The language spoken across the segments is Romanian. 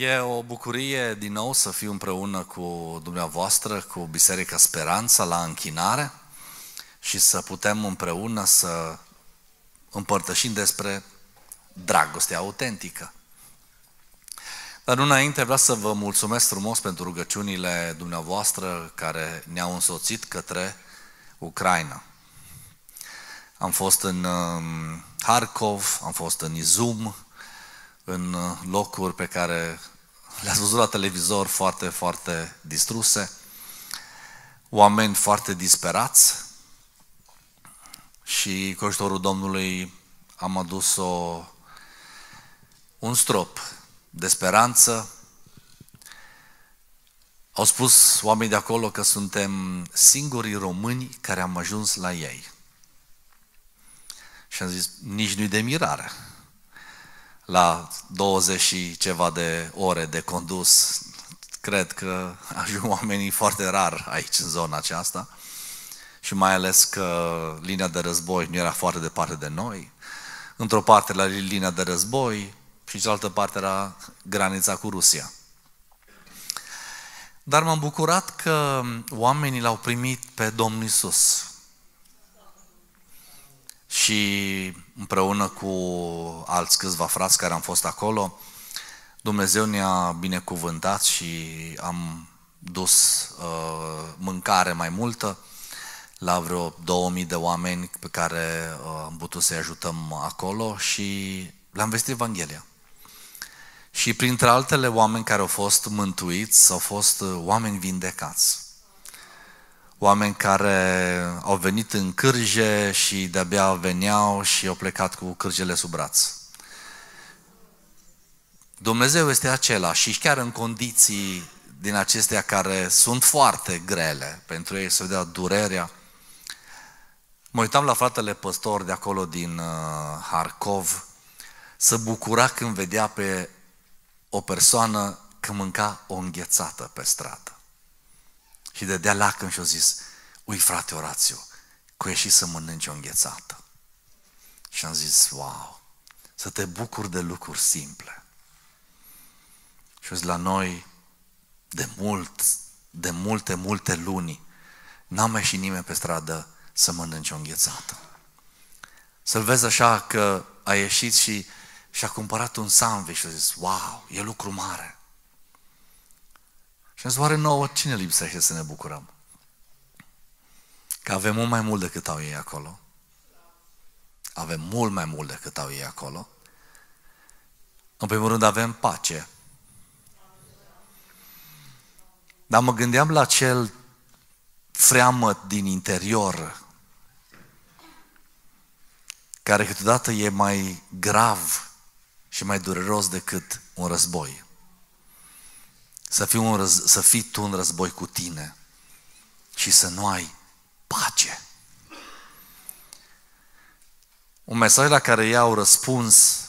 E o bucurie din nou să fiu împreună cu dumneavoastră, cu Biserica Speranța la închinare și să putem împreună să împărtășim despre dragostea autentică. Dar înainte vreau să vă mulțumesc frumos pentru rugăciunile dumneavoastră care ne-au însoțit către Ucraina. Am fost în um, Harkov, am fost în Izum, în uh, locuri pe care le-ați văzut la televizor foarte, foarte distruse, oameni foarte disperați și cu ajutorul Domnului am adus o, un strop de speranță. Au spus oamenii de acolo că suntem singurii români care am ajuns la ei. Și am zis, nici nu-i de mirare la 20 și ceva de ore de condus. Cred că ajung oamenii foarte rar aici, în zona aceasta. Și mai ales că linia de război nu era foarte departe de noi. Într-o parte la linia de război și în cealaltă parte era granița cu Rusia. Dar m-am bucurat că oamenii l-au primit pe Domnul Isus și împreună cu alți câțiva frați care am fost acolo, Dumnezeu ne-a binecuvântat și am dus uh, mâncare mai multă la vreo 2000 de oameni pe care uh, am putut să-i ajutăm acolo și le-am vestit Evanghelia. Și printre altele oameni care au fost mântuiți, au fost uh, oameni vindecați oameni care au venit în cârje și de-abia veneau și au plecat cu cârjele sub braț. Dumnezeu este acela și chiar în condiții din acestea care sunt foarte grele pentru ei, să vedea durerea. Mă uitam la fratele păstor de acolo din uh, Harkov, să bucura când vedea pe o persoană că mânca o înghețată pe stradă și dădea lacrimi și a zis, ui frate Orațiu, cu ieși să mănânci o înghețată. Și am zis, wow, să te bucuri de lucruri simple. Și la noi, de mult, de multe, multe luni, n am mai și nimeni pe stradă să mănânce o înghețată. Să-l vezi așa că a ieșit și și-a cumpărat un sandwich și a zis, wow, e lucru mare. Și am zis, oare nouă cine lipsește să ne bucurăm? Că avem mult mai mult decât au ei acolo. Avem mult mai mult decât au ei acolo. În primul rând avem pace. Dar mă gândeam la cel freamă din interior, care câteodată e mai grav și mai dureros decât un război. Să fii, un, răz, să fii tu în război cu tine și să nu ai pace. Un mesaj la care i au răspuns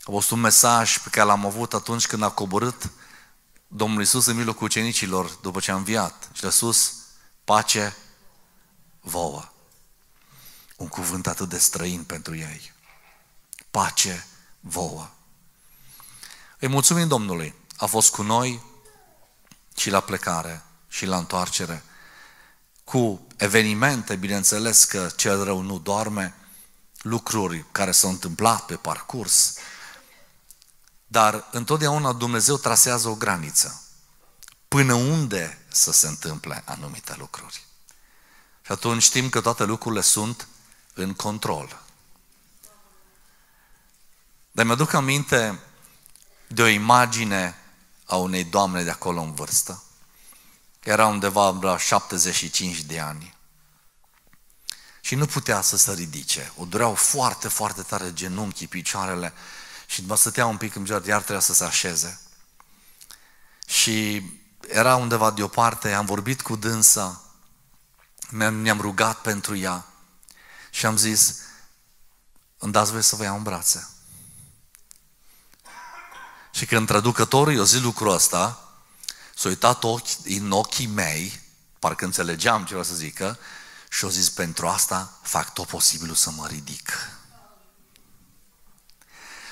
a fost un mesaj pe care l-am avut atunci când a coborât Domnul Iisus în cu ucenicilor după ce a înviat și le-a spus pace vouă. Un cuvânt atât de străin pentru ei. Pace vouă. Îi mulțumim Domnului. A fost cu noi, și la plecare și la întoarcere. Cu evenimente, bineînțeles că cel rău nu doarme, lucruri care s-au întâmplat pe parcurs, dar întotdeauna Dumnezeu trasează o graniță. Până unde să se întâmple anumite lucruri. Și atunci știm că toate lucrurile sunt în control. Dar mi-aduc aminte de o imagine a unei doamne de acolo în vârstă. Era undeva la 75 de ani. Și nu putea să se ridice. O dureau foarte, foarte tare genunchii, picioarele. Și mă stătea un pic în picioare, iar trebuia să se așeze. Și era undeva deoparte, am vorbit cu dânsa, ne-am rugat pentru ea și am zis, îmi dați voie să vă iau în brațe. Și când traducătorul i-a zis lucrul ăsta, s-a uitat ochi, în ochii mei, parcă înțelegeam ce vreau să zică, și a zis, pentru asta fac tot posibilul să mă ridic.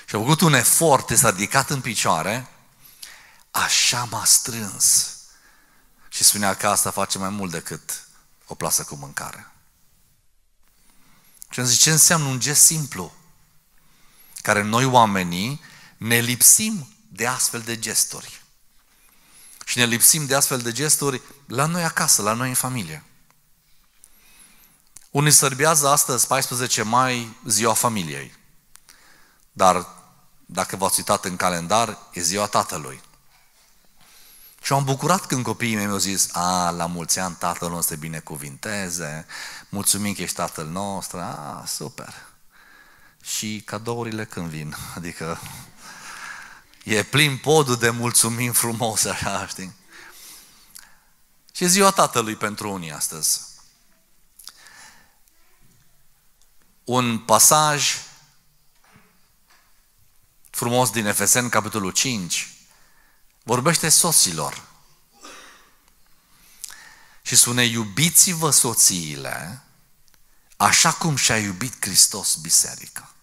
Și a făcut un efort, s-a ridicat în picioare, așa m-a strâns. Și spunea că asta face mai mult decât o plasă cu mâncare. Și am zis, ce înseamnă un gest simplu? Care noi oamenii ne lipsim de astfel de gesturi. Și ne lipsim de astfel de gesturi la noi acasă, la noi în familie. Unii sărbează astăzi, 14 mai, ziua familiei. Dar dacă v-ați uitat în calendar, e ziua tatălui. Și am bucurat când copiii mei mi-au zis, a, la mulți ani tatăl nostru bine binecuvinteze, mulțumim că ești tatăl nostru, a, super. Și cadourile când vin, adică E plin podul de mulțumim frumos, așa, știi? Și ziua Tatălui pentru unii astăzi. Un pasaj frumos din Efesen, capitolul 5, vorbește soților. Și spune, iubiți-vă soțiile așa cum și-a iubit Hristos biserica.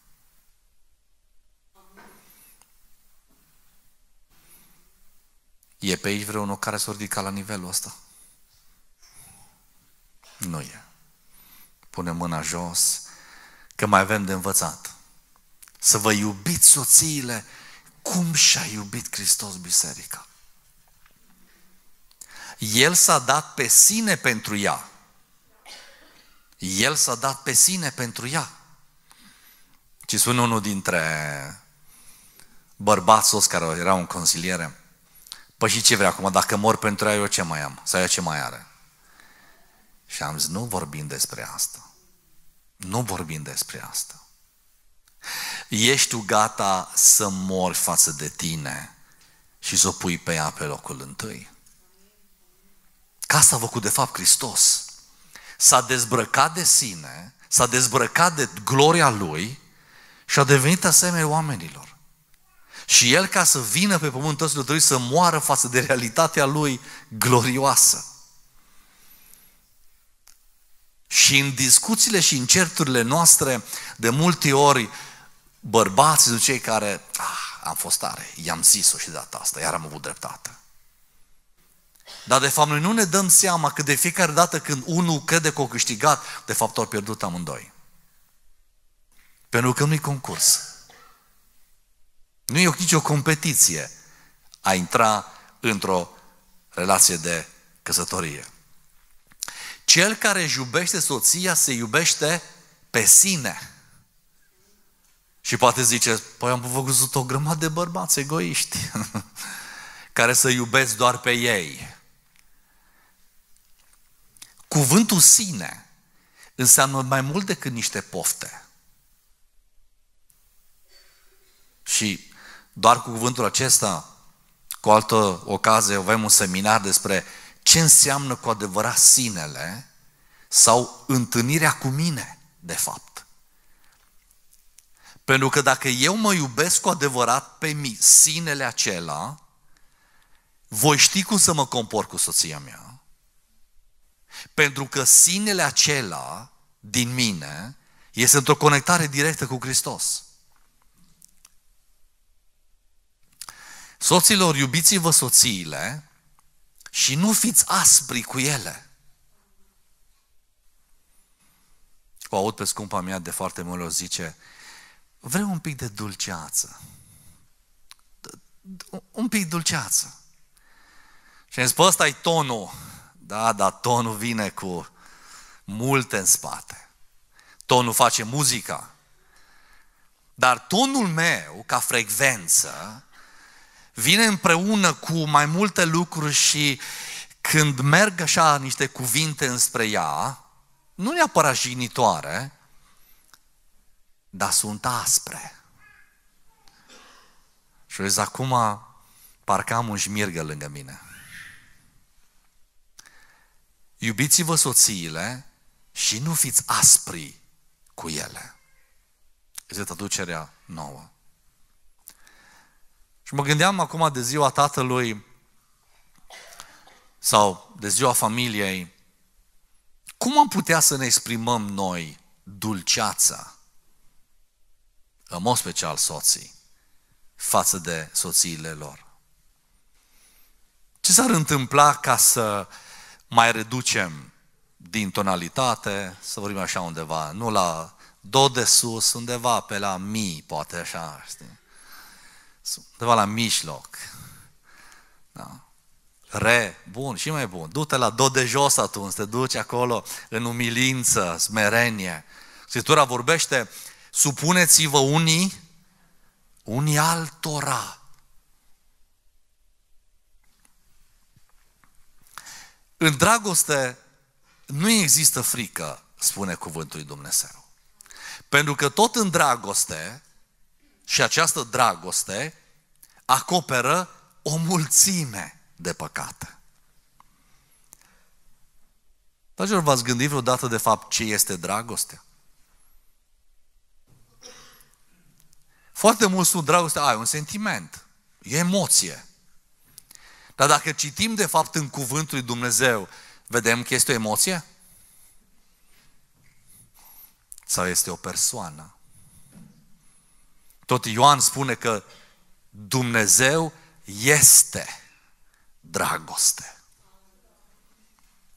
E pe aici vreunul care s-a ridicat la nivelul ăsta? Nu e. Pune mâna jos, că mai avem de învățat. Să vă iubiți soțiile cum și-a iubit Hristos biserica. El s-a dat pe sine pentru ea. El s-a dat pe sine pentru ea. Și spune unul dintre bărbați sos care erau în consiliere, Păi și ce vrea acum? Dacă mor pentru ea, eu ce mai am? Sau ea ce mai are? Și am zis, nu vorbim despre asta. Nu vorbim despre asta. Ești tu gata să mori față de tine și să o pui pe ea pe locul întâi? Ca asta a făcut de fapt Hristos. S-a dezbrăcat de sine, s-a dezbrăcat de gloria Lui și a devenit asemenea oamenilor. Și el, ca să vină pe pământ, ăsta trebuie să moară față de realitatea lui glorioasă. Și în discuțiile și în certurile noastre, de multe ori, bărbații sunt cei care, ah, am fost tare, i-am zis-o și de data asta, iar am avut dreptate. Dar de fapt noi nu ne dăm seama că de fiecare dată când unul crede că o câștigat, de fapt au pierdut amândoi. Pentru că nu-i concurs. Nu e nicio competiție a intra într-o relație de căsătorie. Cel care își iubește soția se iubește pe sine. Și poate zice, păi am văzut o grămadă de bărbați egoiști care să iubesc doar pe ei. Cuvântul sine înseamnă mai mult decât niște pofte. Și doar cu cuvântul acesta, cu altă ocazie, avem un seminar despre ce înseamnă cu adevărat sinele sau întâlnirea cu mine, de fapt. Pentru că dacă eu mă iubesc cu adevărat pe mine, sinele acela, voi ști cum să mă comport cu soția mea. Pentru că sinele acela din mine este într-o conectare directă cu Hristos. Soților, iubiți-vă soțiile și nu fiți aspri cu ele. O aud pe scumpa mea de foarte mult, o zice, vreau un pic de dulceață. Un pic dulceață. Și îmi zis, ăsta e tonul. Da, dar tonul vine cu multe în spate. Tonul face muzica. Dar tonul meu, ca frecvență, vine împreună cu mai multe lucruri și când merg așa niște cuvinte înspre ea, nu neapărat jignitoare, dar sunt aspre. Și vezi, acum parcă am un șmirgă lângă mine. Iubiți-vă soțiile și nu fiți aspri cu ele. Este traducerea nouă. Și mă gândeam acum de ziua tatălui sau de ziua familiei. Cum am putea să ne exprimăm noi dulceața, în mod special soții, față de soțiile lor? Ce s-ar întâmpla ca să mai reducem din tonalitate, să vorbim așa undeva, nu la do de sus, undeva pe la mi, poate așa, știi? undeva la mijloc. Da. Re, bun, și mai bun. Du-te la do de jos atunci, te duci acolo în umilință, smerenie. Scriptura vorbește, supuneți-vă unii, unii altora. În dragoste nu există frică, spune cuvântul lui Dumnezeu. Pentru că tot în dragoste și această dragoste acoperă o mulțime de păcate. Dragilor, v-ați gândit vreodată de fapt ce este dragostea? Foarte mult sunt dragoste, ai un sentiment, e emoție. Dar dacă citim de fapt în cuvântul lui Dumnezeu, vedem că este o emoție? Sau este o persoană? Tot Ioan spune că Dumnezeu este dragoste.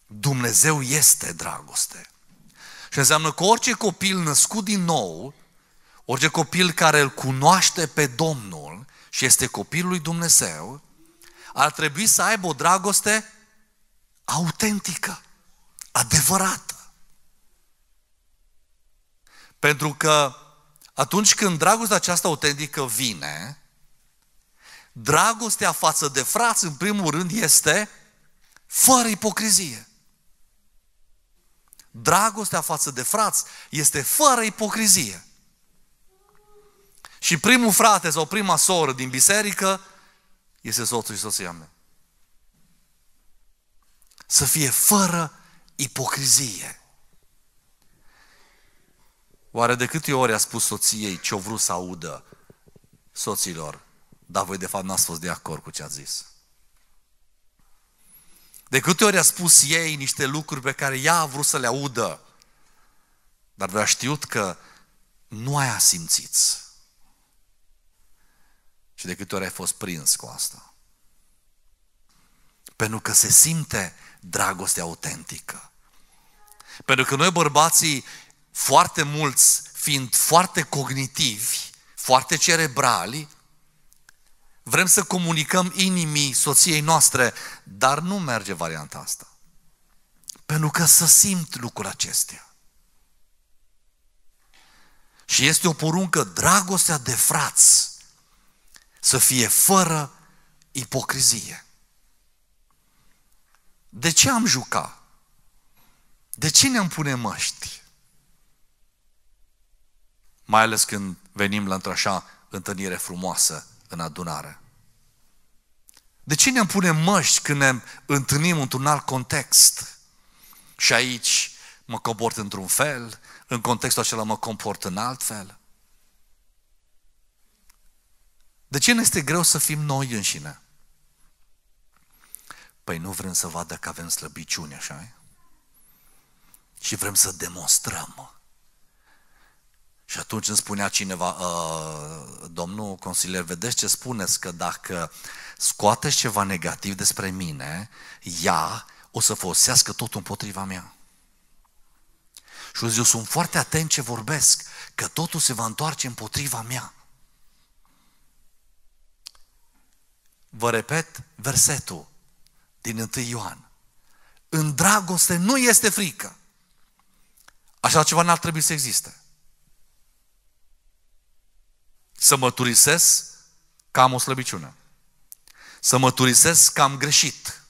Dumnezeu este dragoste. Și înseamnă că orice copil născut din nou, orice copil care îl cunoaște pe Domnul și este copilul lui Dumnezeu, ar trebui să aibă o dragoste autentică, adevărată. Pentru că atunci când dragostea aceasta autentică vine, dragostea față de frați, în primul rând, este fără ipocrizie. Dragostea față de frați este fără ipocrizie. Și primul frate sau prima soră din biserică este soțul și soția mea. Să fie fără ipocrizie. Oare de câte ori a spus soției ce-o vrut să audă soților, dar voi de fapt n-ați fost de acord cu ce a zis? De câte ori a spus ei niște lucruri pe care ea a vrut să le audă, dar voi a știut că nu aia simțiți. Și de câte ori ai fost prins cu asta? Pentru că se simte dragoste autentică. Pentru că noi bărbații foarte mulți, fiind foarte cognitivi, foarte cerebrali, vrem să comunicăm inimii soției noastre, dar nu merge varianta asta. Pentru că să simt lucrul acestea. Și este o poruncă, dragostea de frați, să fie fără ipocrizie. De ce am jucat? De ce ne-am pune măști? mai ales când venim la într-așa întâlnire frumoasă în adunare. De ce ne am pune măști când ne întâlnim într-un alt context? Și aici mă comport într-un fel, în contextul acela mă comport în alt fel. De ce ne este greu să fim noi înșine? Păi nu vrem să vadă că avem slăbiciune, așa Și vrem să demonstrăm și atunci îmi spunea cineva, ă, domnul consilier, vedeți ce spuneți, că dacă scoateți ceva negativ despre mine, ea o să folosească tot împotriva mea. Și eu sunt foarte atent ce vorbesc, că totul se va întoarce împotriva mea. Vă repet versetul din 1 Ioan. În dragoste nu este frică. Așa ceva n-ar trebui să existe să mărturisesc că am o slăbiciune. Să mărturisesc că am greșit.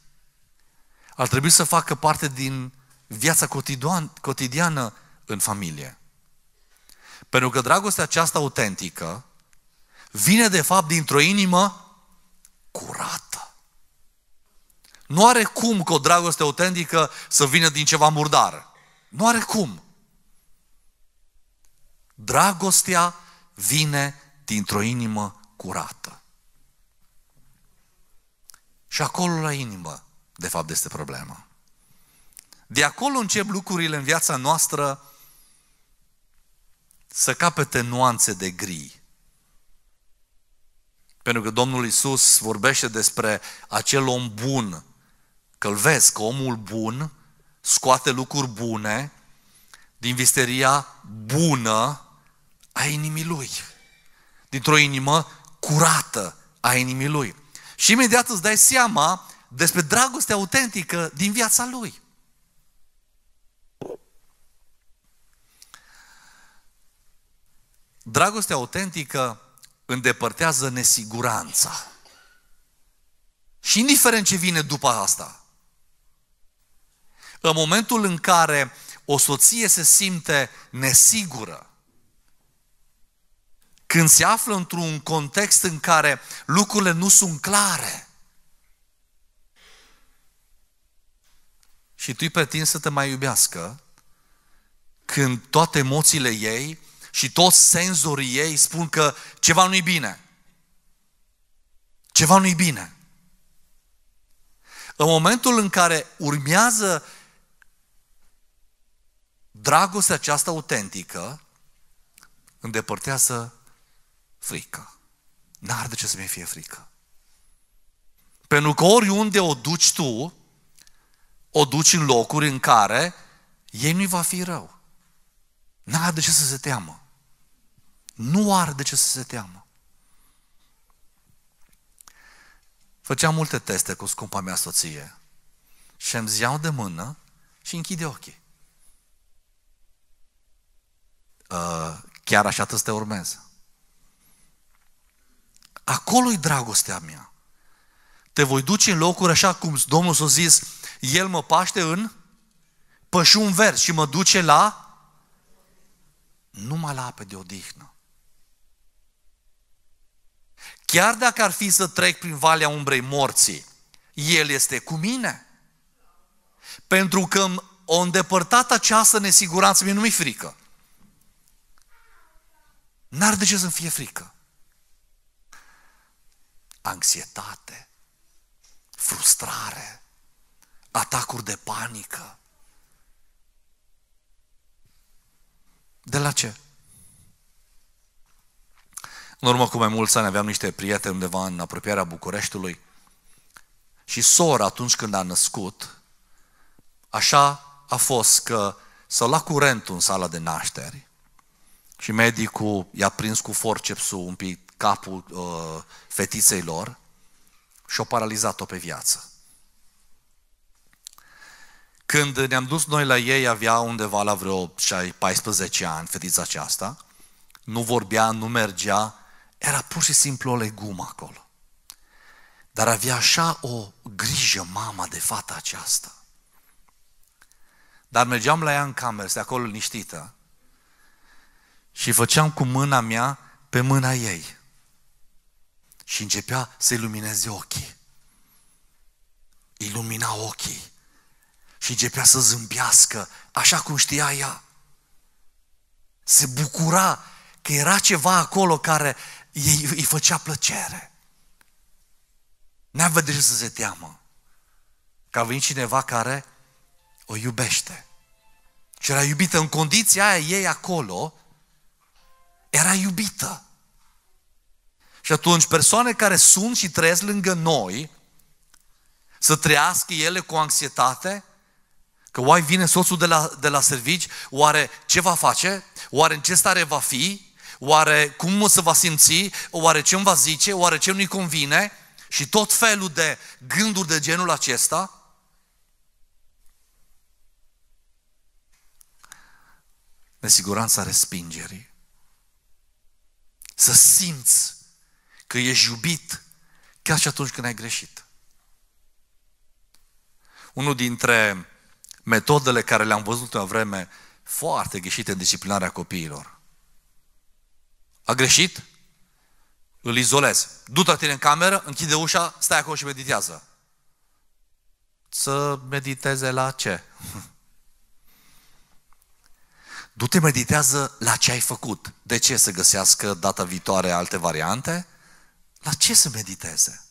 Ar trebui să facă parte din viața cotidiană în familie. Pentru că dragostea aceasta autentică vine de fapt dintr-o inimă curată. Nu are cum că o dragoste autentică să vină din ceva murdar. Nu are cum. Dragostea vine dintr-o inimă curată. Și acolo la inimă, de fapt, este problema. De acolo încep lucrurile în viața noastră să capete nuanțe de gri. Pentru că Domnul Isus vorbește despre acel om bun, că îl vezi, că omul bun scoate lucruri bune din visteria bună a inimii lui dintr-o inimă curată a inimii lui. Și imediat îți dai seama despre dragostea autentică din viața lui. Dragostea autentică îndepărtează nesiguranța. Și indiferent ce vine după asta, în momentul în care o soție se simte nesigură, când se află într-un context în care lucrurile nu sunt clare. Și tu îi pretinzi să te mai iubească când toate emoțiile ei și toți senzorii ei spun că ceva nu-i bine. Ceva nu-i bine. În momentul în care urmează dragostea aceasta autentică, îndepărtează frică. N-ar de ce să mi fie frică. Pentru că oriunde o duci tu, o duci în locuri în care ei nu-i va fi rău. N-ar de ce să se teamă. Nu are de ce să se teamă. Făceam multe teste cu scumpa mea soție și îmi ziau de mână și închide ochii. Uh, chiar așa te urmează. Acolo-i dragostea mea. Te voi duce în locuri așa cum Domnul s-a zis, El mă paște în pășun verzi și mă duce la numai la ape de odihnă. Chiar dacă ar fi să trec prin valea umbrei morții, El este cu mine. Pentru că o îndepărtat această nesiguranță, mie nu mi-e frică. N-ar de ce să-mi fie frică anxietate, frustrare, atacuri de panică. De la ce? În urmă cu mai mulți ani aveam niște prieteni undeva în apropierea Bucureștiului și sora atunci când a născut, așa a fost că s-a luat curentul în sala de nașteri și medicul i-a prins cu forcepsul un pic capul uh, fetiței lor și o paralizat-o pe viață. Când ne-am dus noi la ei, avea undeva la vreo 14 ani fetița aceasta, nu vorbea, nu mergea, era pur și simplu o legumă acolo. Dar avea așa o grijă mama de fata aceasta. Dar mergeam la ea în cameră, de acolo liniștită, și făceam cu mâna mea pe mâna ei și începea să ilumineze ochii. Ilumina ochii și începea să zâmbească, așa cum știa ea. Se bucura că era ceva acolo care îi, îi făcea plăcere. N-avea de ce să se teamă. Că a venit cineva care o iubește. Și era iubită în condiția aia ei acolo, era iubită. Și atunci persoane care sunt și trăiesc lângă noi, să trăiască ele cu anxietate, că oai vine soțul de la, de la servici, oare ce va face, oare în ce stare va fi, oare cum o să va simți, oare ce îmi va zice, oare ce nu-i convine și tot felul de gânduri de genul acesta – nesiguranța respingerii. Să simți că ești iubit chiar și atunci când ai greșit. Unul dintre metodele care le-am văzut în vreme foarte greșite în disciplinarea copiilor. A greșit? Îl izolez, Du-te tine în cameră, închide ușa, stai acolo și meditează. Să mediteze la ce? Du-te meditează la ce ai făcut. De ce? Să găsească data viitoare alte variante? La ce să mediteze?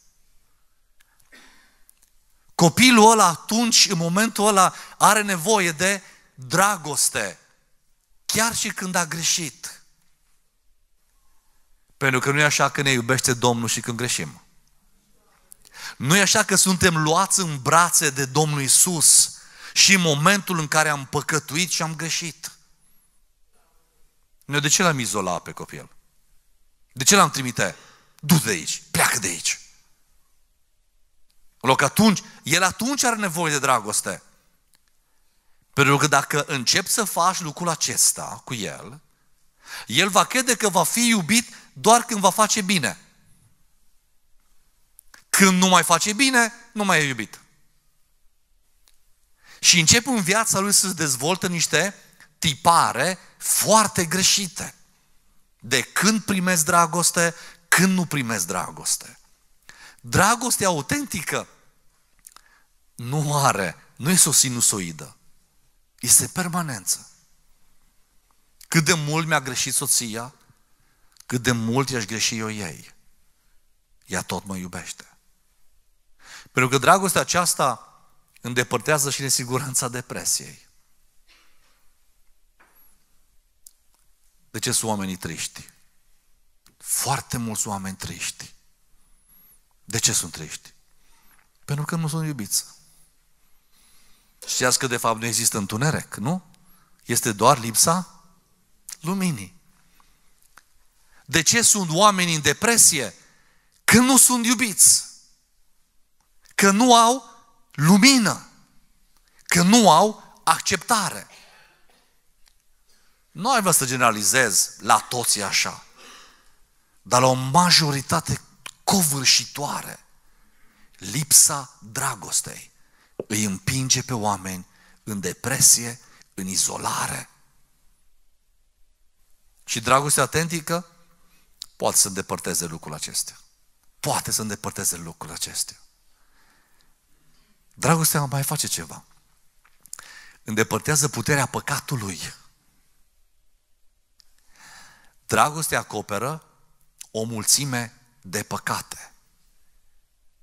Copilul ăla atunci, în momentul ăla, are nevoie de dragoste. Chiar și când a greșit. Pentru că nu e așa că ne iubește Domnul și când greșim. Nu e așa că suntem luați în brațe de Domnul Isus și în momentul în care am păcătuit și am greșit. Noi de ce l-am izolat pe copil? De ce l-am trimite? du de aici, pleacă de aici. loc atunci, el atunci are nevoie de dragoste. Pentru că dacă încep să faci lucrul acesta cu el, el va crede că va fi iubit doar când va face bine. Când nu mai face bine, nu mai e iubit. Și încep în viața lui să-ți dezvoltă niște tipare foarte greșite. De când primesc dragoste, când nu primesc dragoste. Dragostea autentică nu are, nu este o sinusoidă. Este permanență. Cât de mult mi-a greșit soția, cât de mult i-aș greși eu ei. Ea tot mă iubește. Pentru că dragostea aceasta îndepărtează și nesiguranța depresiei. De ce sunt oamenii triști? Foarte mulți oameni triști. De ce sunt triști? Pentru că nu sunt iubiți. Știați că de fapt nu există întuneric, nu? Este doar lipsa luminii. De ce sunt oamenii în depresie? Că nu sunt iubiți. Că nu au lumină. Că nu au acceptare. Nu ai vrea să generalizez la toți așa dar la o majoritate covârșitoare, lipsa dragostei îi împinge pe oameni în depresie, în izolare. Și dragostea autentică poate să îndepărteze lucrul acestea. Poate să îndepărteze lucrul acestea. Dragostea mai face ceva. Îndepărtează puterea păcatului. Dragostea acoperă o mulțime de păcate.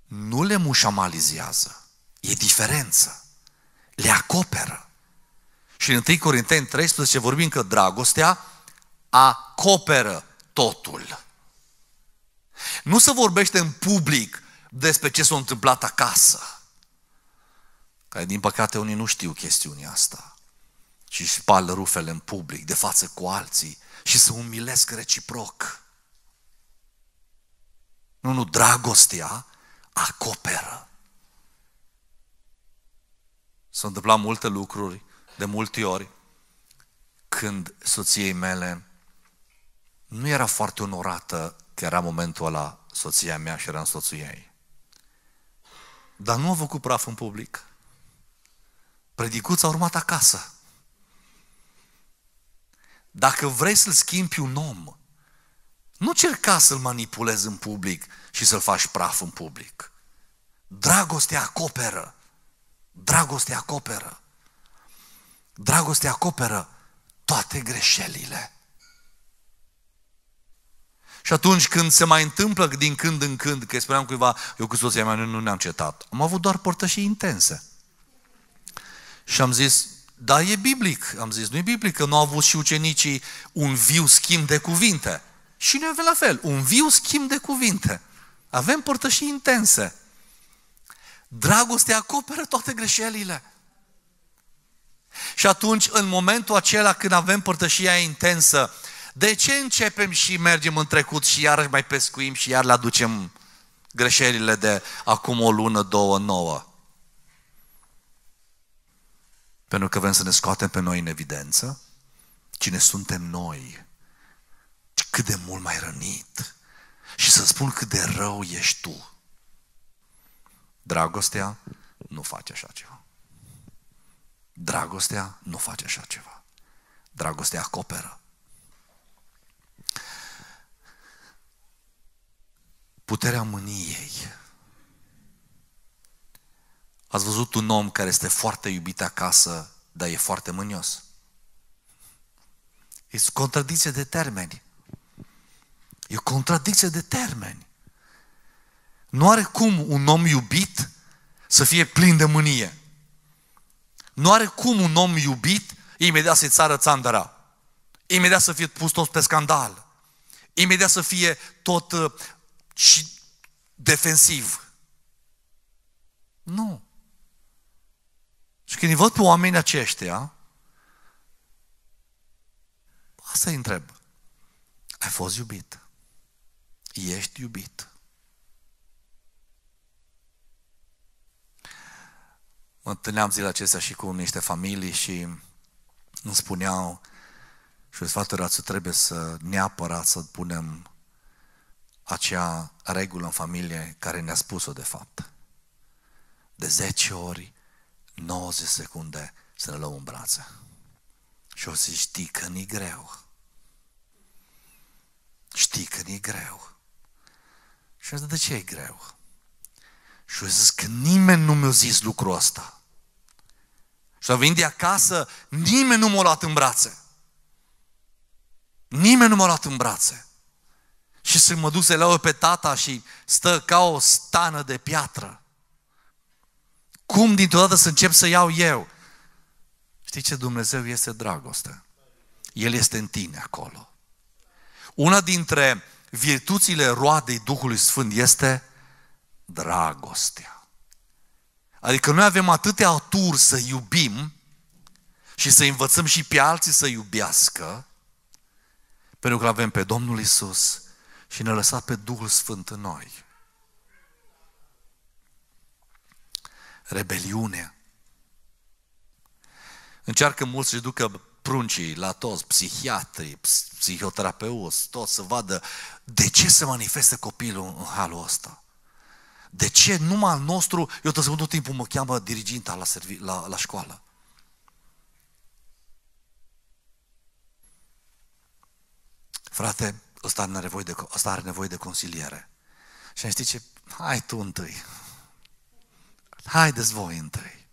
Nu le mușamalizează, e diferență. Le acoperă. Și în 1 Corinteni 13 vorbim că dragostea acoperă totul. Nu se vorbește în public despre ce s-a întâmplat acasă. Că din păcate, unii nu știu chestiunea asta. Și spală rufele în public, de față cu alții, și se umilesc reciproc. Nu, nu, dragostea acoperă. S-au întâmplat multe lucruri, de multe ori, când soției mele nu era foarte onorată că era momentul ăla soția mea și în soțul ei. Dar nu a făcut praf în public. Predicuța a urmat acasă. Dacă vrei să-l schimbi un om nu cerca să-l manipulezi în public și să-l faci praf în public. Dragostea acoperă. Dragostea acoperă. Dragostea acoperă toate greșelile. Și atunci când se mai întâmplă din când în când, că spuneam cuiva, eu cu soția mea nu, nu ne-am cetat, am avut doar părtășii intense. Și am zis, da, e biblic. Am zis, nu e biblic, că nu au avut și ucenicii un viu schimb de cuvinte. Și noi avem la fel, un viu schimb de cuvinte. Avem părtășii intense. Dragostea acoperă toate greșelile. Și atunci, în momentul acela când avem părtășia intensă, de ce începem și mergem în trecut și iarăși mai pescuim și iar le aducem greșelile de acum o lună, două, nouă? Pentru că vrem să ne scoatem pe noi în evidență cine suntem noi cât de mult mai rănit și să spun cât de rău ești tu. Dragostea nu face așa ceva. Dragostea nu face așa ceva. Dragostea acoperă. Puterea mâniei. Ați văzut un om care este foarte iubit acasă, dar e foarte mânios? Este contradicție de termeni. E o contradicție de termeni. Nu are cum un om iubit să fie plin de mânie. Nu are cum un om iubit imediat să-i țară țandăra. Imediat să fie pus tot pe scandal. Imediat să fie tot uh, și defensiv. Nu. Și când îi văd pe oamenii aceștia, asta îi întreb. Ai fost iubit? ești iubit. Mă întâlneam zilele acestea și cu niște familii și îmi spuneau și o sfaturi ați trebuie să neapărat să punem acea regulă în familie care ne-a spus-o de fapt. De 10 ori, 90 secunde să ne luăm în brațe. Și o să știi că nu greu. Știi că nu greu. Și a zis, de ce e greu? Și eu zis că nimeni nu mi-a zis lucrul ăsta. Și am venit de acasă, nimeni nu m-a luat în brațe. Nimeni nu m-a luat în brațe. Și să mă duc să le pe tata și stă ca o stană de piatră. Cum dintr-o dată să încep să iau eu? Știi ce? Dumnezeu este dragoste. El este în tine acolo. Una dintre virtuțile roadei Duhului Sfânt este dragostea. Adică noi avem atâtea aturi să iubim și să învățăm și pe alții să iubească, pentru că avem pe Domnul Isus și ne-a lăsat pe Duhul Sfânt în noi. Rebeliune. Încearcă mulți să ducă pruncii, la toți, psihiatrii, psihoterapeuți, toți să vadă de ce se manifestă copilul în halul ăsta. De ce numai al nostru, eu tot, tot timpul mă cheamă diriginta la, servi, la, la școală. Frate, ăsta are nevoie de, ăsta are nevoie de consiliere. Și am ce? Hai tu întâi. Haideți voi întâi.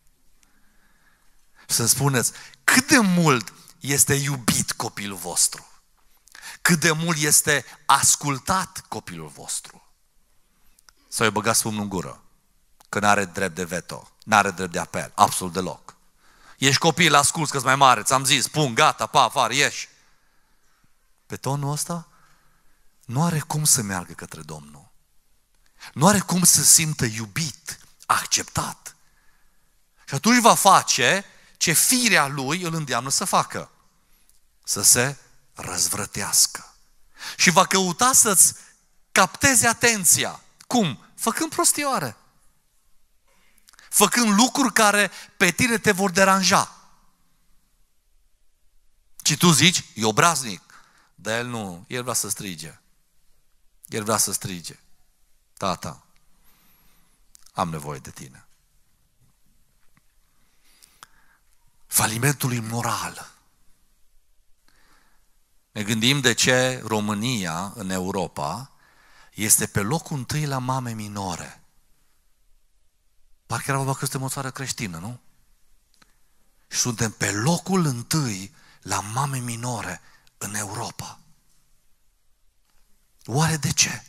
Să-mi spuneți cât de mult este iubit copilul vostru? Cât de mult este ascultat copilul vostru? Să-i băgați fumul în gură, că nu are drept de veto, nu are drept de apel, absolut deloc. Ești copil, ascult că mai mare, ți-am zis, pun, gata, pa, afar, ieși. Pe tonul ăsta nu are cum să meargă către Domnul. Nu are cum să simtă iubit, acceptat. Și atunci va face ce firea lui îl îndeamnă să facă să se răzvrătească. Și va căuta să-ți capteze atenția. Cum? Făcând prostioare. Făcând lucruri care pe tine te vor deranja. Și tu zici, e obraznic. Dar el nu, el vrea să strige. El vrea să strige. Tata, am nevoie de tine. Falimentul moral ne gândim de ce România în Europa este pe locul întâi la mame minore. Parcă era vorba că suntem o țară creștină, nu? Și suntem pe locul întâi la mame minore în Europa. Oare de ce?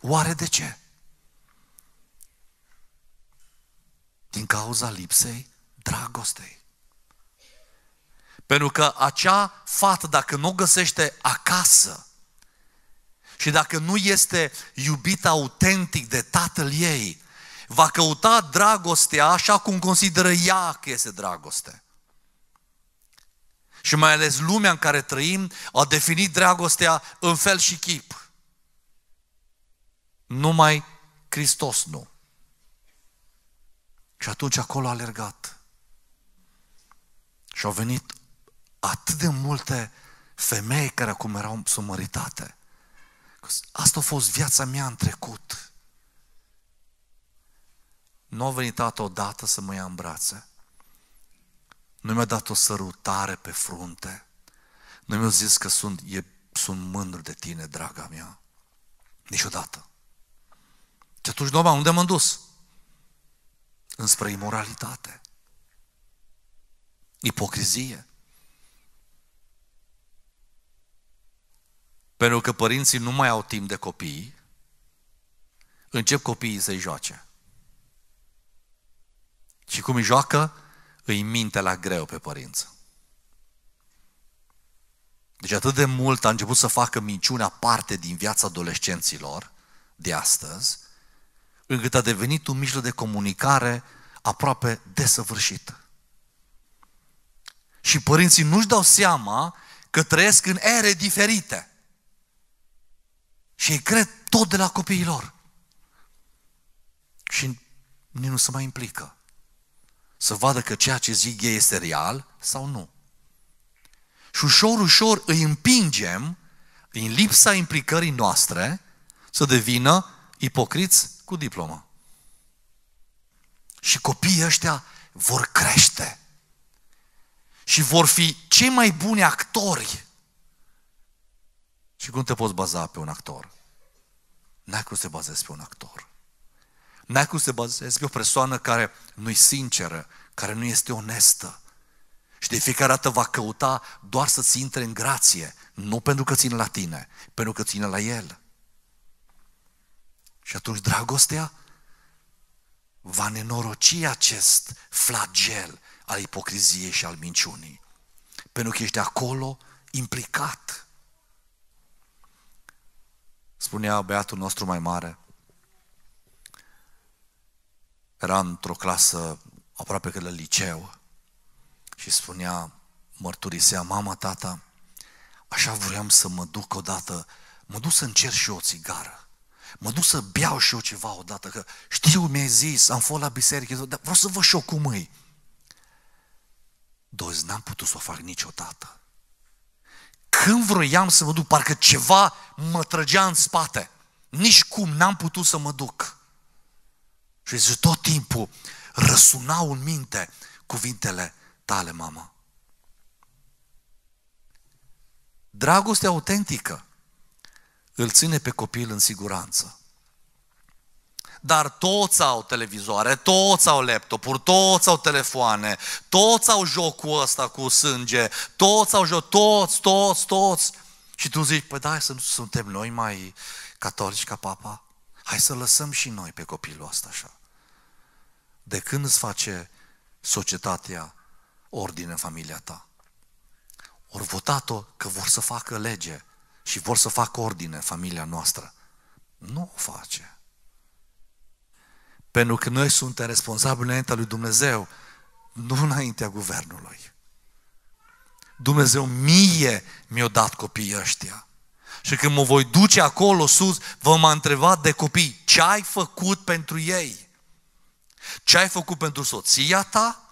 Oare de ce? Din cauza lipsei dragostei. Pentru că acea fată, dacă nu o găsește acasă și dacă nu este iubită autentic de tatăl ei, va căuta dragostea așa cum consideră ea că este dragoste. Și mai ales lumea în care trăim a definit dragostea în fel și chip. Numai Hristos nu. Și atunci acolo a alergat. Și au venit atât de multe femei care acum erau sumăritate. Asta a fost viața mea în trecut. Nu a venit tata odată să mă ia în brațe. Nu mi-a dat o sărutare pe frunte. Nu mi-a zis că sunt, e, sunt mândru de tine, draga mea. Niciodată. Și atunci, doamna, unde m-am dus? Înspre imoralitate. Ipocrizie. pentru că părinții nu mai au timp de copii, încep copiii să-i joace. Și cum îi joacă, îi minte la greu pe părinți. Deci atât de mult a început să facă minciunea parte din viața adolescenților de astăzi, încât a devenit un mijloc de comunicare aproape desăvârșit. Și părinții nu-și dau seama că trăiesc în ere diferite. Și ei cred tot de la copiilor. Și nici nu se mai implică. Să vadă că ceea ce zic ei este real sau nu. Și ușor, ușor îi împingem, în lipsa implicării noastre, să devină ipocriți cu diplomă. Și copiii ăștia vor crește și vor fi cei mai buni actori și cum te poți baza pe un actor? N-ai cum să te bazezi pe un actor. N-ai cum să te bazezi pe o persoană care nu-i sinceră, care nu este onestă. Și de fiecare dată va căuta doar să-ți intre în grație, nu pentru că ține la tine, pentru că ține la el. Și atunci dragostea va nenoroci acest flagel al ipocriziei și al minciunii. Pentru că ești acolo implicat spunea băiatul nostru mai mare, era într-o clasă aproape că la liceu și spunea, mărturisea, mama, tata, așa vroiam să mă duc odată, mă duc să încerc și eu o țigară, mă duc să beau și eu ceva odată, că știu, mi-ai zis, am fost la biserică, dar vreau să vă și eu cum îi. Doi, n-am putut să o fac niciodată. Când vroiam să mă duc, parcă ceva mă trăgea în spate. Nici cum n-am putut să mă duc. Și zice, tot timpul răsunau în minte cuvintele tale, mama. Dragostea autentică îl ține pe copil în siguranță. Dar toți au televizoare, toți au laptopuri, toți au telefoane, toți au jocul ăsta cu sânge, toți au joc, toți, toți, toți. Și tu zici, păi da, suntem noi mai catolici ca papa? Hai să lăsăm și noi pe copilul ăsta așa. De când îți face societatea ordine în familia ta? Ori votat-o că vor să facă lege și vor să facă ordine în familia noastră. Nu o face. Pentru că noi suntem responsabili înaintea lui Dumnezeu, nu înaintea guvernului. Dumnezeu mie mi-a dat copiii ăștia. Și când mă voi duce acolo sus, vă mă întreba de copii, ce ai făcut pentru ei? Ce ai făcut pentru soția ta?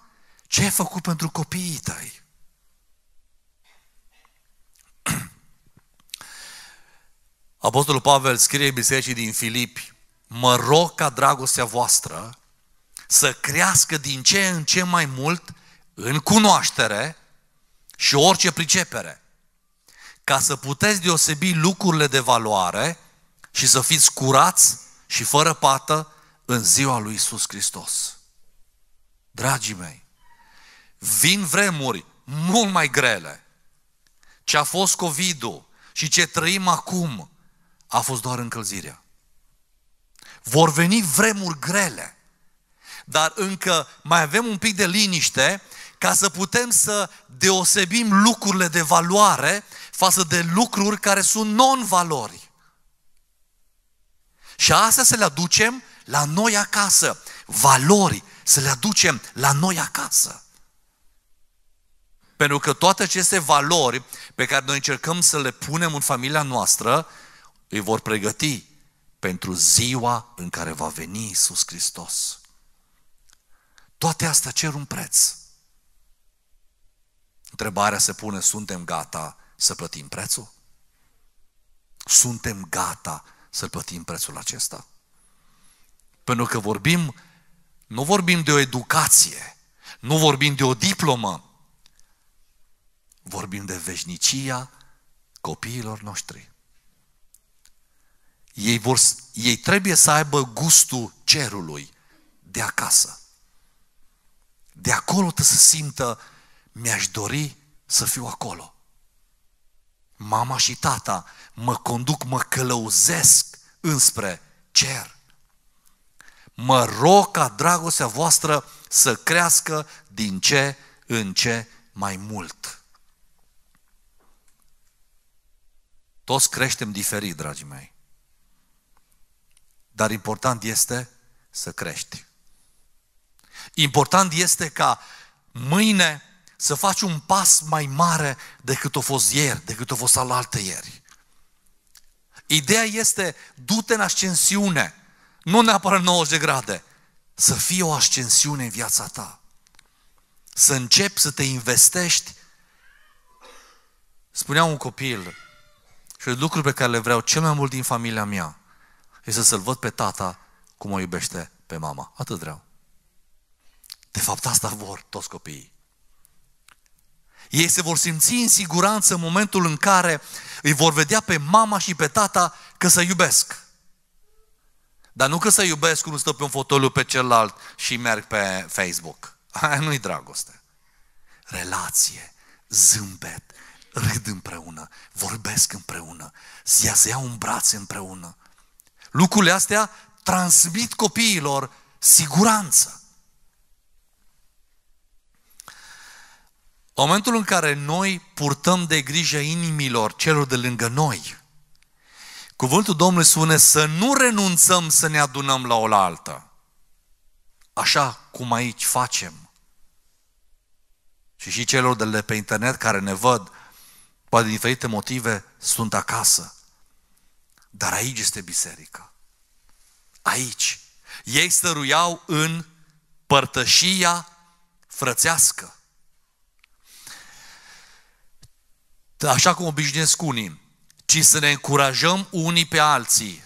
Ce ai făcut pentru copiii tăi? Apostolul Pavel scrie bisericii din Filipi, mă rog ca dragostea voastră să crească din ce în ce mai mult în cunoaștere și orice pricepere, ca să puteți deosebi lucrurile de valoare și să fiți curați și fără pată în ziua lui Isus Hristos. Dragii mei, vin vremuri mult mai grele. Ce a fost covid și ce trăim acum a fost doar încălzirea. Vor veni vremuri grele, dar încă mai avem un pic de liniște ca să putem să deosebim lucrurile de valoare față de lucruri care sunt non-valori. Și asta să le aducem la noi acasă. Valori să le aducem la noi acasă. Pentru că toate aceste valori pe care noi încercăm să le punem în familia noastră, îi vor pregăti pentru ziua în care va veni Isus Hristos. Toate astea cer un preț. Întrebarea se pune, suntem gata să plătim prețul? Suntem gata să plătim prețul acesta? Pentru că vorbim, nu vorbim de o educație, nu vorbim de o diplomă, vorbim de veșnicia copiilor noștri. Ei, vor, ei trebuie să aibă gustul cerului de acasă. De acolo trebuie să simtă, mi-aș dori să fiu acolo. Mama și tata mă conduc, mă călăuzesc înspre cer. Mă rog ca dragostea voastră să crească din ce în ce mai mult. Toți creștem diferit, dragii mei. Dar important este să crești. Important este ca mâine să faci un pas mai mare decât o fost ieri, decât o fost alaltă ieri. Ideea este, du-te în ascensiune, nu neapărat 90 de grade, să fie o ascensiune în viața ta. Să începi să te investești. Spunea un copil, și lucruri pe care le vreau cel mai mult din familia mea, este să-l văd pe tata cum o iubește pe mama. Atât vreau. De fapt, asta vor toți copiii. Ei se vor simți în siguranță în momentul în care îi vor vedea pe mama și pe tata că să iubesc. Dar nu că să iubesc unul stă pe un fotoliu pe celălalt și merg pe Facebook. Aia nu-i dragoste. Relație, zâmbet, râd împreună, vorbesc împreună, se ia, se iau un braț împreună. Lucrurile astea transmit copiilor siguranță. În momentul în care noi purtăm de grijă inimilor celor de lângă noi, cuvântul Domnului spune să nu renunțăm să ne adunăm la altă. Așa cum aici facem. Și și celor de pe internet care ne văd, poate din diferite motive, sunt acasă. Dar aici este biserica. Aici. Ei stăruiau în părtășia frățească. Așa cum obișnuiesc unii, ci să ne încurajăm unii pe alții.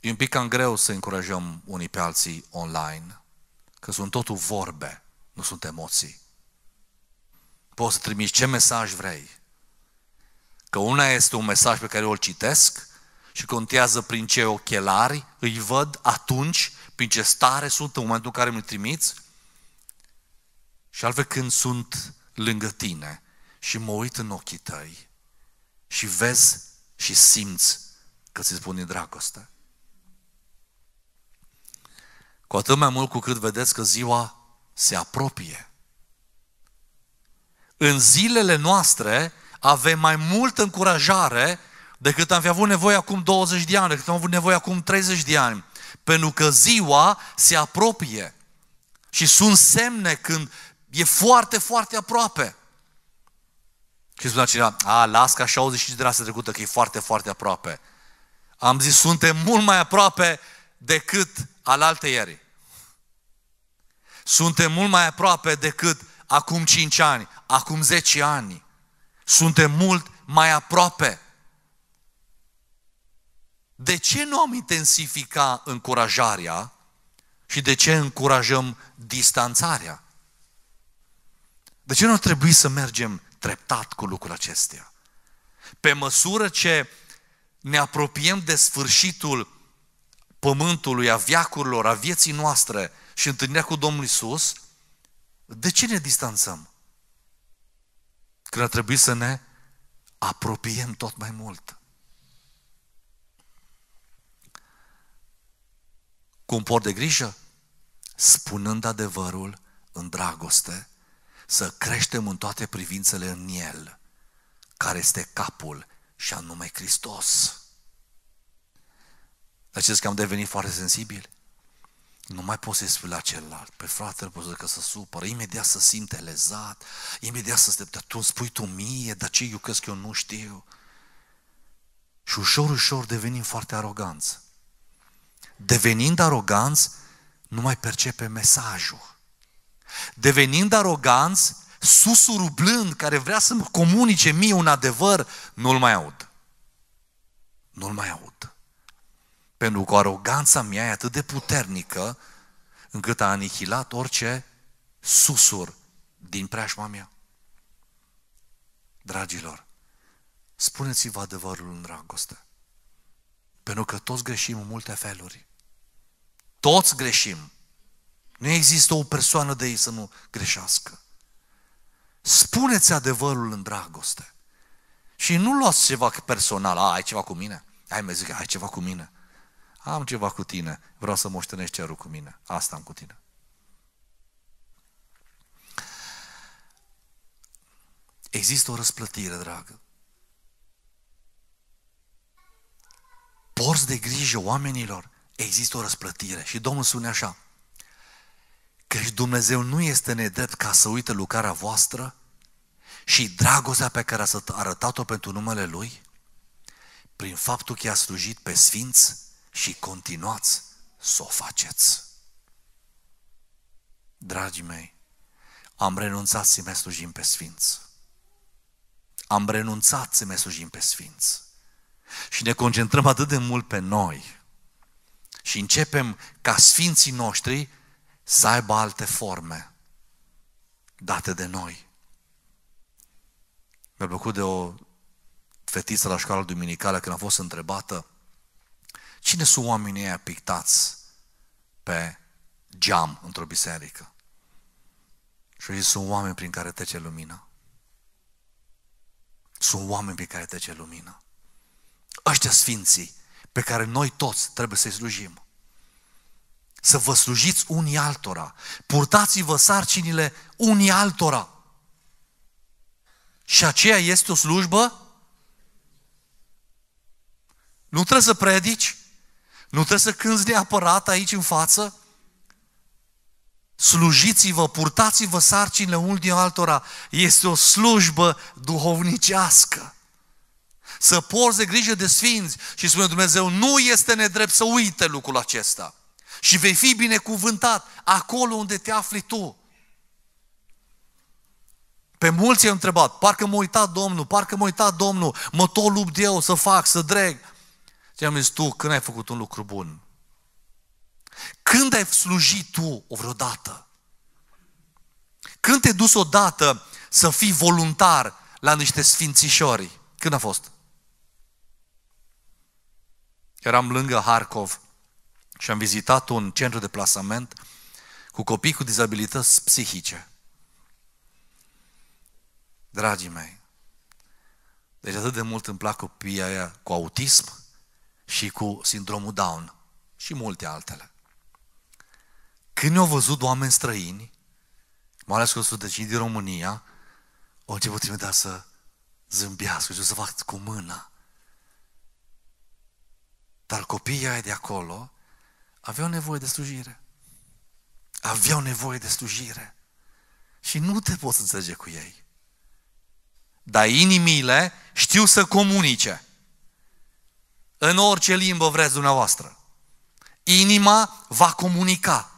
E un pic cam greu să încurajăm unii pe alții online, că sunt totul vorbe, nu sunt emoții. Poți să trimiți ce mesaj vrei, Că una este un mesaj pe care eu îl citesc și contează prin ce ochelari îi văd atunci, prin ce stare sunt în momentul în care mi-l trimiți și altfel când sunt lângă tine și mă uit în ochii tăi și vezi și simți că ți spune dragoste. Cu atât mai mult cu cât vedeți că ziua se apropie. În zilele noastre avem mai multă încurajare decât am fi avut nevoie acum 20 de ani, decât am avut nevoie acum 30 de ani. Pentru că ziua se apropie și sunt semne când e foarte, foarte aproape. Și spunea cineva, a, las ca 65 de rase trecută, că e foarte, foarte aproape. Am zis, suntem mult mai aproape decât alte ieri. Suntem mult mai aproape decât acum 5 ani, acum 10 ani. Suntem mult mai aproape. De ce nu am intensifica încurajarea și de ce încurajăm distanțarea? De ce nu ar trebui să mergem treptat cu lucrul acestea? Pe măsură ce ne apropiem de sfârșitul pământului, a viacurilor, a vieții noastre și întâlnirea cu Domnul Isus, de ce ne distanțăm? când ar trebui să ne apropiem tot mai mult. Cum por de grijă? Spunând adevărul în dragoste, să creștem în toate privințele în El, care este capul și anume Hristos. Deci că am devenit foarte sensibili. Nu mai poți să-i spui la celălalt. Pe fratele poți că să supără, imediat să simte lezat, imediat să se Dar tu îmi spui tu mie, dar ce iucăsc eu nu știu. Și ușor, ușor devenim foarte aroganți. Devenind aroganți, nu mai percepe mesajul. Devenind aroganți, susurul blând care vrea să-mi comunice mie un adevăr, nu-l mai aud. Nu-l mai aud. Pentru că aroganța mea e atât de puternică încât a anihilat orice susur din preajma mea. Dragilor, spuneți-vă adevărul în dragoste. Pentru că toți greșim în multe feluri. Toți greșim. Nu există o persoană de ei să nu greșească. Spuneți adevărul în dragoste. Și nu luați ceva personal. A, ai ceva cu mine? Ai, mi zic, ai ceva cu mine. Am ceva cu tine, vreau să moștenești cerul cu mine. Asta am cu tine. Există o răsplătire, dragă. Porți de grijă oamenilor, există o răsplătire. Și Domnul spune așa, căci Dumnezeu nu este nedrept ca să uite lucrarea voastră și dragostea pe care a arătat-o pentru numele Lui, prin faptul că i-a slujit pe sfinți și continuați să o faceți. Dragii mei, am renunțat să-i slujim pe Sfinți. Am renunțat să-i slujim pe Sfinți. Și ne concentrăm atât de mult pe noi și începem ca Sfinții noștri să aibă alte forme date de noi. Mi-a plăcut de o fetiță la școală duminicală când a fost întrebată Cine sunt oamenii ăia pictați pe geam într-o biserică? Și ei sunt oameni prin care trece lumina. Sunt oameni prin care trece lumina. Ăștia sfinții pe care noi toți trebuie să-i slujim. Să vă slujiți unii altora. Purtați-vă sarcinile unii altora. Și aceea este o slujbă? Nu trebuie să predici, nu trebuie să cânți neapărat aici în față? Slujiți-vă, purtați-vă sarcinile unul din altora. Este o slujbă duhovnicească. Să porți de grijă de sfinți și spune Dumnezeu, nu este nedrept să uite lucrul acesta. Și vei fi binecuvântat acolo unde te afli tu. Pe mulți i-am întrebat, parcă m-a uitat Domnul, parcă m-a uitat Domnul, mă tot de eu să fac, să dreg. Și am zis, tu când ai făcut un lucru bun? Când ai slujit tu o vreodată? Când te-ai dus odată să fii voluntar la niște sfințișori? Când a fost? Eram lângă Harkov și am vizitat un centru de plasament cu copii cu dizabilități psihice. Dragii mei, deci atât de mult îmi plac copiii aia cu autism, și cu sindromul Down și multe altele. Când ne-au văzut oameni străini, mai ales cu de din România, au început imediat să zâmbească și să fac cu mâna. Dar copiii ai de acolo aveau nevoie de slujire. Aveau nevoie de slujire. Și nu te poți înțelege cu ei. Dar inimile știu să comunice în orice limbă vreți dumneavoastră. Inima va comunica.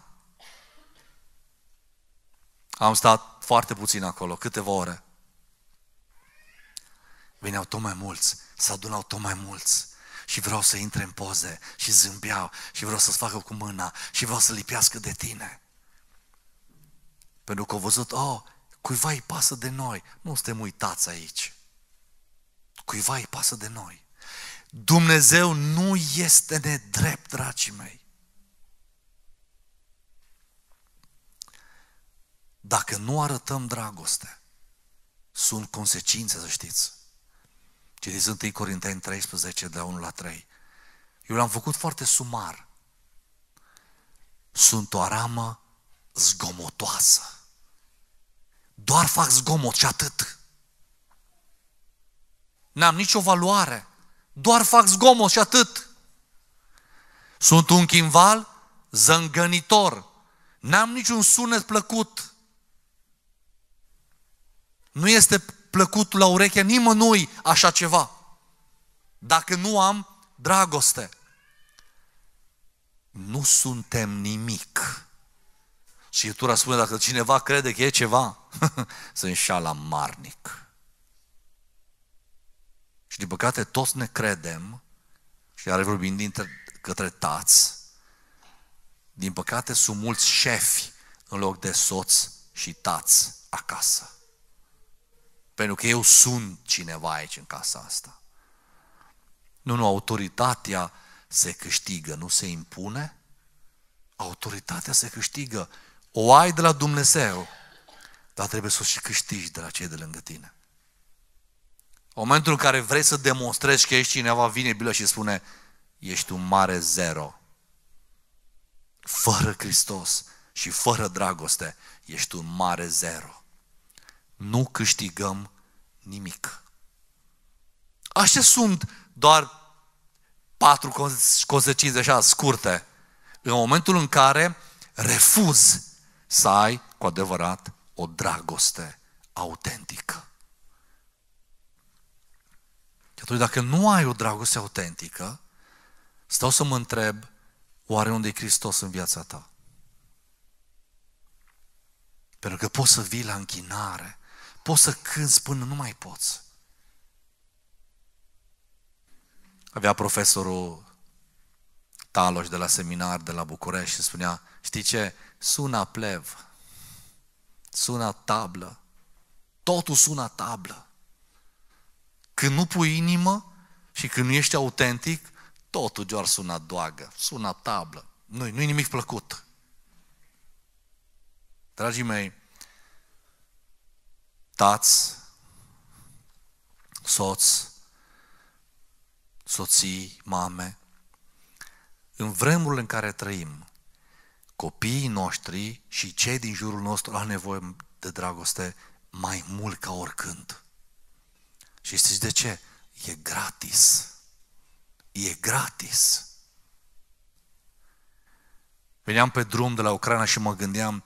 Am stat foarte puțin acolo, câteva ore. Veneau tot mai mulți, se adunau tot mai mulți și vreau să intre în poze și zâmbeau și vreau să-ți facă cu mâna și vreau să lipească de tine. Pentru că au văzut, oh, cuiva îi pasă de noi, nu suntem uitați aici. Cuiva îi pasă de noi. Dumnezeu nu este nedrept, dragii mei. Dacă nu arătăm dragoste, sunt consecințe, să știți. Citiți 1 Corinteni 13, de 1 la 3. Eu l-am făcut foarte sumar. Sunt o aramă zgomotoasă. Doar fac zgomot și atât. N-am nicio valoare doar fac zgomot și atât. Sunt un chimval zângănitor. N-am niciun sunet plăcut. Nu este plăcut la urechea nimănui așa ceva. Dacă nu am dragoste. Nu suntem nimic. și Iutura spune, dacă cineva crede că e ceva, se înșala marnic. Și din păcate toți ne credem, și are vorbind dintre, către tați, din păcate sunt mulți șefi în loc de soți și tați acasă. Pentru că eu sunt cineva aici în casa asta. Nu, nu, autoritatea se câștigă, nu se impune. Autoritatea se câștigă. O ai de la Dumnezeu, dar trebuie să o și câștigi de la cei de lângă tine. În momentul în care vrei să demonstrezi că ești cineva, vine Biblia și spune, ești un mare zero. Fără Hristos și fără dragoste, ești un mare zero. Nu câștigăm nimic. Așa sunt doar patru consecințe așa scurte. În momentul în care refuz să ai cu adevărat o dragoste autentică. Atunci dacă nu ai o dragoste autentică, stau să mă întreb, oare unde e Hristos în viața ta? Pentru că poți să vii la închinare, poți să cânți până nu mai poți. Avea profesorul Taloș de la seminar de la București și spunea, știi ce, suna plev, suna tablă, totul suna tablă. Când nu pui inimă și când nu ești autentic, totul doar sună doagă, sună tablă. Nu, nu-i nimic plăcut. Dragii mei, tați, soți, soții, mame, în vremurile în care trăim, copiii noștri și cei din jurul nostru au nevoie de dragoste mai mult ca oricând. Și știți de ce? E gratis. E gratis. Veneam pe drum de la Ucraina și mă gândeam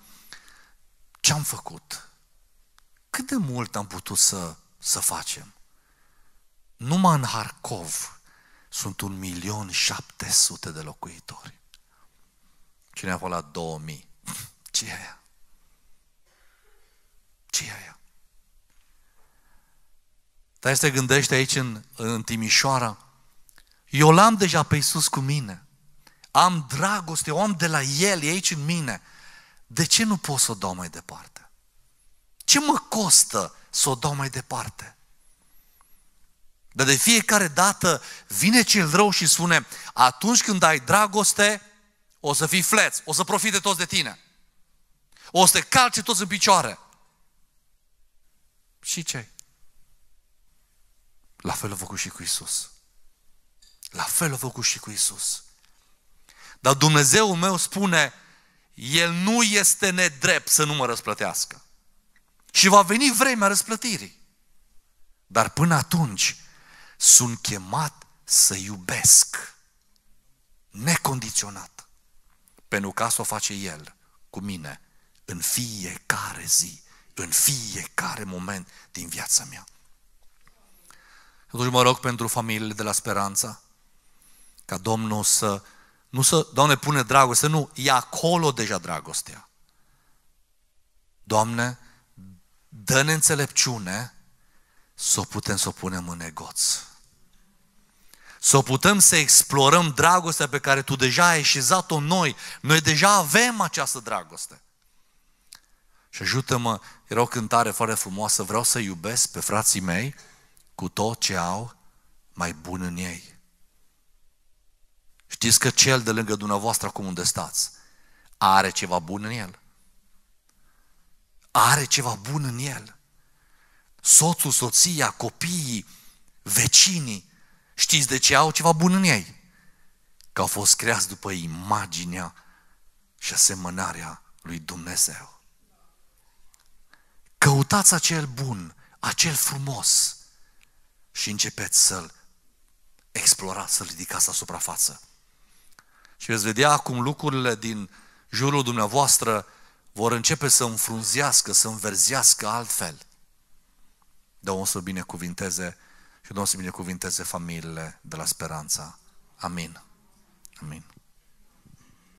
ce am făcut. Cât de mult am putut să, să facem? Numai în Harkov sunt un milion șapte sute de locuitori. Cineva a la 2000. Ce e aia? Ce e aia? Dar este gândește aici în, în Timișoara, eu l-am deja pe Iisus cu mine. Am dragoste, om de la El, e aici în mine. De ce nu pot să o dau mai departe? Ce mă costă să o dau mai departe? Dar de fiecare dată vine cel rău și spune, atunci când ai dragoste, o să fii fleț, o să profite toți de tine. O să te calce toți în picioare. Și ce? La fel a făcut și cu Isus. La fel a făcut și cu Isus. Dar Dumnezeu meu spune, El nu este nedrept să nu mă răsplătească. Și va veni vremea răsplătirii. Dar până atunci sunt chemat să iubesc necondiționat. Pentru că asta o face El cu mine în fiecare zi, în fiecare moment din viața mea. Atunci mă rog pentru familiile de la Speranța, ca Domnul să, nu să, Doamne, pune dragoste, nu, e acolo deja dragostea. Doamne, dă-ne înțelepciune să o putem să o punem în negoț. Să o putem să explorăm dragostea pe care Tu deja ai eșizat-o noi. Noi deja avem această dragoste. Și ajută-mă, era o cântare foarte frumoasă, vreau să iubesc pe frații mei, cu tot ce au mai bun în ei. Știți că cel de lângă dumneavoastră acum unde stați are ceva bun în el. Are ceva bun în el. Soțul, soția, copiii, vecinii, știți de ce au ceva bun în ei? Că au fost creați după imaginea și asemănarea lui Dumnezeu. Căutați acel bun, acel frumos, și începeți să-l explorați, să-l ridicați la suprafață. Și veți vedea cum lucrurile din jurul dumneavoastră vor începe să înfrunzească, să înverzească altfel. Domnul să binecuvinteze și Domnul să binecuvinteze familiile de la Speranța. Amin. Amin.